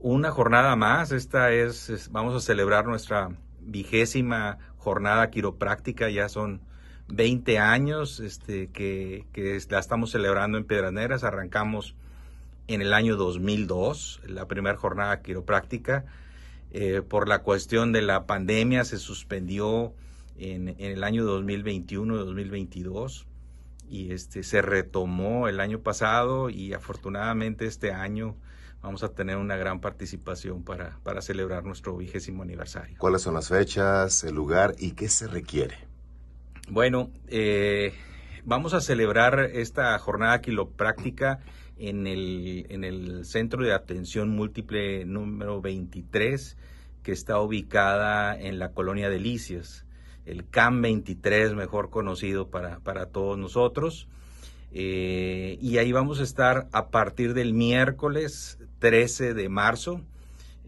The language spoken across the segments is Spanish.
una jornada más. Esta es, vamos a celebrar nuestra vigésima jornada quiropráctica, ya son 20 años este, que, la estamos celebrando en Pedraneras, Arrancamos en el año 2002, la primera jornada quiropráctica. Eh, por la cuestión de la pandemia se suspendió en, en el año 2021-2022 y este, se retomó el año pasado y afortunadamente este año vamos a tener una gran participación para, para celebrar nuestro vigésimo aniversario. ¿Cuáles son las fechas, el lugar y qué se requiere? Bueno, eh, vamos a celebrar esta jornada quilopráctica en el, en el Centro de Atención Múltiple número 23, que está ubicada en la colonia Delicias el CAM 23, mejor conocido para, todos nosotros. Eh, y ahí vamos a estar a partir del miércoles 13 de marzo.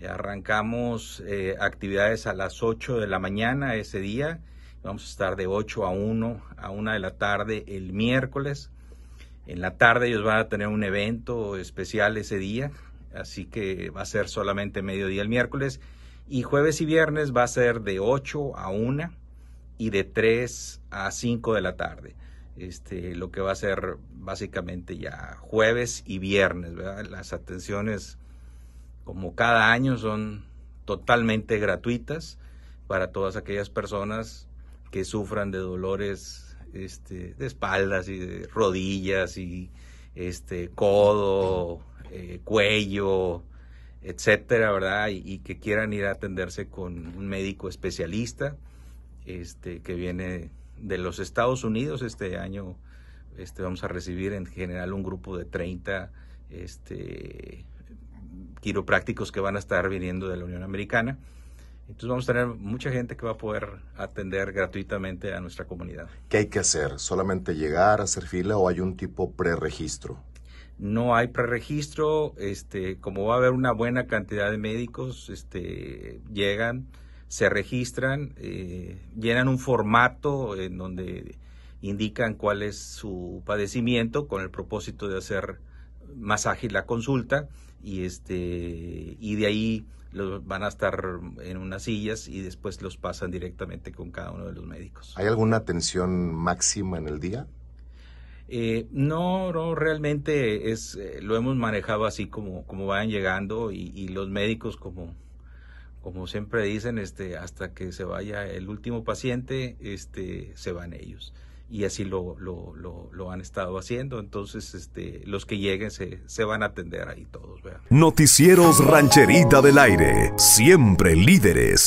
Arrancamos eh, actividades a las 8 de la mañana ese día. Vamos a estar de 8 a 1 a 1 de la tarde el miércoles. En la tarde ellos van a tener un evento especial ese día, así que va a ser solamente mediodía el miércoles. Y jueves y viernes va a ser de 8 a 1 y de 3 a 5 de la tarde. Este, lo que va a ser básicamente ya jueves y viernes. Las atenciones, como cada año, son totalmente gratuitas para todas aquellas personas que sufran de dolores este, de espaldas y de rodillas y este, codo, eh, cuello, etcétera, ¿verdad? y que quieran ir a atenderse con un médico especialista. Este, que viene de los Estados Unidos. Este año este, vamos a recibir en general un grupo de 30 este, quiroprácticos que van a estar viniendo de la Unión Americana. Entonces vamos a tener mucha gente que va a poder atender gratuitamente a nuestra comunidad. ¿Qué hay que hacer? ¿Solamente llegar, a hacer fila o hay un tipo preregistro? No hay preregistro, este, como va a haber una buena cantidad de médicos, este, llegan, se registran, eh, llenan un formato en donde indican cuál es su padecimiento con el propósito de hacer más ágil la consulta y este y de ahí los van a estar en unas sillas y después los pasan directamente con cada uno de los médicos. ¿Hay alguna atención máxima en el día? Eh, no, no, realmente es, eh, lo hemos manejado así como, como van llegando y, y los médicos como, como siempre dicen, este, hasta que se vaya el último paciente, este, se van ellos. Y así lo, lo, lo, lo han estado haciendo. Entonces, este, los que lleguen se, se van a atender ahí todos. Noticieros Rancherita del Aire, siempre líderes.